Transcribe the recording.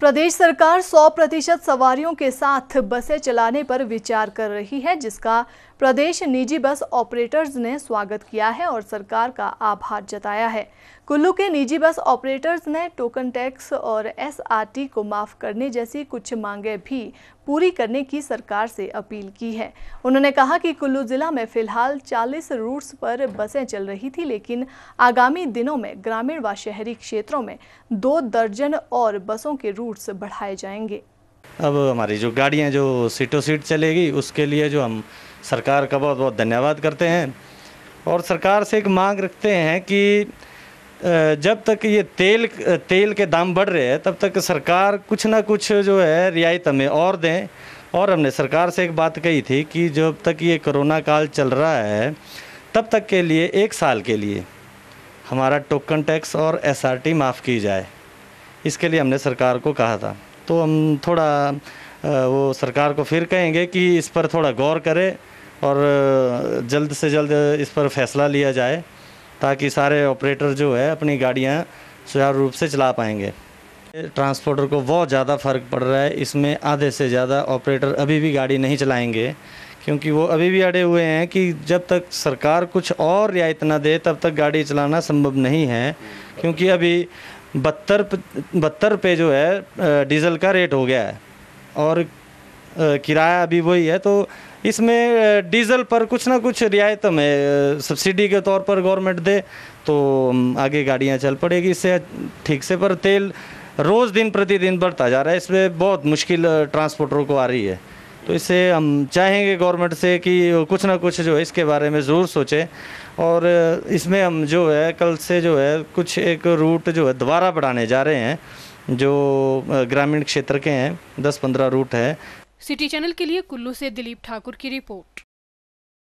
प्रदेश सरकार 100 प्रतिशत सवारियों के साथ बसें चलाने पर विचार कर रही है जिसका प्रदेश निजी बस ऑपरेटर्स ने स्वागत किया है और सरकार का आभार जताया है कुल्लू के निजी बस ऑपरेटर्स ने टोकन टैक्स और एसआरटी को माफ़ करने जैसी कुछ मांगें भी पूरी करने की सरकार से अपील की है उन्होंने कहा कि कुल्लू ज़िला में फिलहाल 40 रूट्स पर बसें चल रही थी लेकिन आगामी दिनों में ग्रामीण व शहरी क्षेत्रों में दो दर्जन और बसों के रूट रूट्स बढ़ाए जाएंगे अब हमारी जो गाड़ियाँ जो सीटों सीट चलेगी उसके लिए जो हम सरकार का बहुत बहुत धन्यवाद करते हैं और सरकार से एक मांग रखते हैं कि जब तक ये तेल तेल के दाम बढ़ रहे हैं तब तक सरकार कुछ ना कुछ जो है रियायत हमें और दें और हमने सरकार से एक बात कही थी कि जब तक ये कोरोना काल चल रहा है तब तक के लिए एक साल के लिए हमारा टोकन टैक्स और एसआरटी माफ़ की जाए इसके लिए हमने सरकार को कहा था तो हम थोड़ा वो सरकार को फिर कहेंगे कि इस पर थोड़ा गौर करे और जल्द से जल्द इस पर फैसला लिया जाए ताकि सारे ऑपरेटर जो है अपनी गाड़ियाँ सुचारू रूप से चला पाएंगे ट्रांसपोर्टर को बहुत ज़्यादा फ़र्क पड़ रहा है इसमें आधे से ज़्यादा ऑपरेटर अभी भी गाड़ी नहीं चलाएंगे क्योंकि वो अभी भी अड़े हुए हैं कि जब तक सरकार कुछ और रियायत ना दे तब तक गाड़ी चलाना संभव नहीं है क्योंकि अभी बहत्तर बहत्तर पे जो है डीज़ल का रेट हो गया है और किराया अभी वही है तो इसमें डीज़ल पर कुछ ना कुछ रियायत हमें सब्सिडी के तौर पर गवर्नमेंट दे तो आगे गाड़ियाँ चल पड़ेगी इससे ठीक से पर तेल रोज़ दिन प्रतिदिन बढ़ता जा रहा है इसमें बहुत मुश्किल ट्रांसपोर्टरों को आ रही है तो इससे हम चाहेंगे गवर्नमेंट से कि कुछ ना कुछ जो है इसके बारे में ज़रूर सोचे और इसमें हम जो है कल से जो है कुछ एक रूट जो है दोबारा बढ़ाने जा रहे हैं जो ग्रामीण क्षेत्र के हैं दस पंद्रह रूट है सिटी चैनल के लिए कुल्लू से दिलीप ठाकुर की रिपोर्ट